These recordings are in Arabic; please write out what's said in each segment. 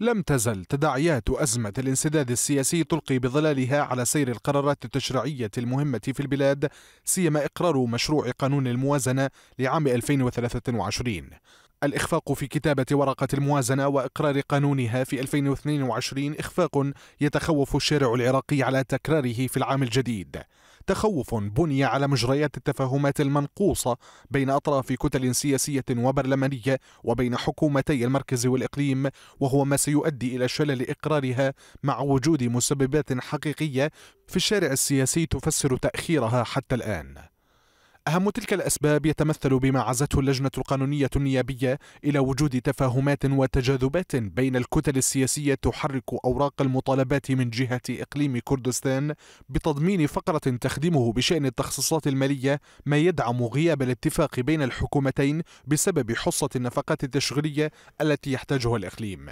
لم تزل تداعيات أزمة الانسداد السياسي تلقي بظلالها على سير القرارات التشريعية المهمة في البلاد سيما إقرار مشروع قانون الموازنة لعام 2023 الإخفاق في كتابة ورقة الموازنة وإقرار قانونها في 2022 إخفاق يتخوف الشارع العراقي على تكراره في العام الجديد تخوف بني على مجريات التفاهمات المنقوصة بين أطراف كتل سياسية وبرلمانية وبين حكومتي المركز والإقليم وهو ما سيؤدي إلى شلل إقرارها مع وجود مسببات حقيقية في الشارع السياسي تفسر تأخيرها حتى الآن أهم تلك الأسباب يتمثل بما عزته اللجنة القانونية النيابية إلى وجود تفاهمات وتجاذبات بين الكتل السياسية تحرك أوراق المطالبات من جهة إقليم كردستان بتضمين فقرة تخدمه بشأن التخصيصات المالية ما يدعم غياب الاتفاق بين الحكومتين بسبب حصة النفقات التشغيلية التي يحتاجها الإقليم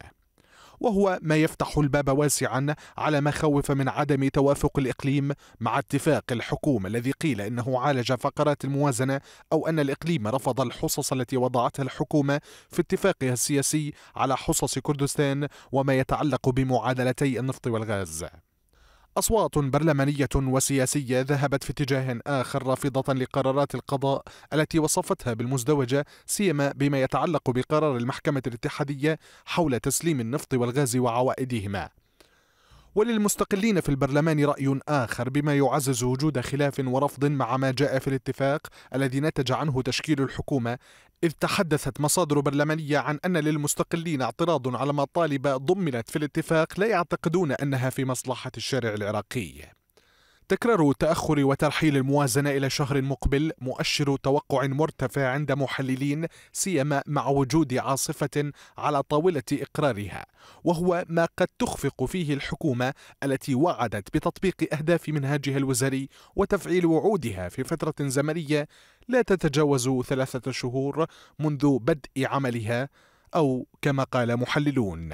وهو ما يفتح الباب واسعا على مخاوف من عدم توافق الإقليم مع اتفاق الحكومة الذي قيل إنه عالج فقرات الموازنة أو أن الإقليم رفض الحصص التي وضعتها الحكومة في اتفاقها السياسي على حصص كردستان وما يتعلق بمعادلتي النفط والغاز أصوات برلمانية وسياسية ذهبت في اتجاه آخر رافضة لقرارات القضاء التي وصفتها بالمزدوجة سيما بما يتعلق بقرار المحكمة الاتحادية حول تسليم النفط والغاز وعوائدهما وللمستقلين في البرلمان رأي آخر بما يعزز وجود خلاف ورفض مع ما جاء في الاتفاق الذي نتج عنه تشكيل الحكومة إذ تحدثت مصادر برلمانية عن أن للمستقلين اعتراض على مطالب ضمنت في الاتفاق لا يعتقدون أنها في مصلحة الشارع العراقي تكرار تأخر وترحيل الموازنة إلى شهر مقبل مؤشر توقع مرتفع عند محللين سيما مع وجود عاصفة على طاولة إقرارها وهو ما قد تخفق فيه الحكومة التي وعدت بتطبيق أهداف منهاجها الوزاري وتفعيل وعودها في فترة زمنية لا تتجاوز ثلاثة شهور منذ بدء عملها أو كما قال محللون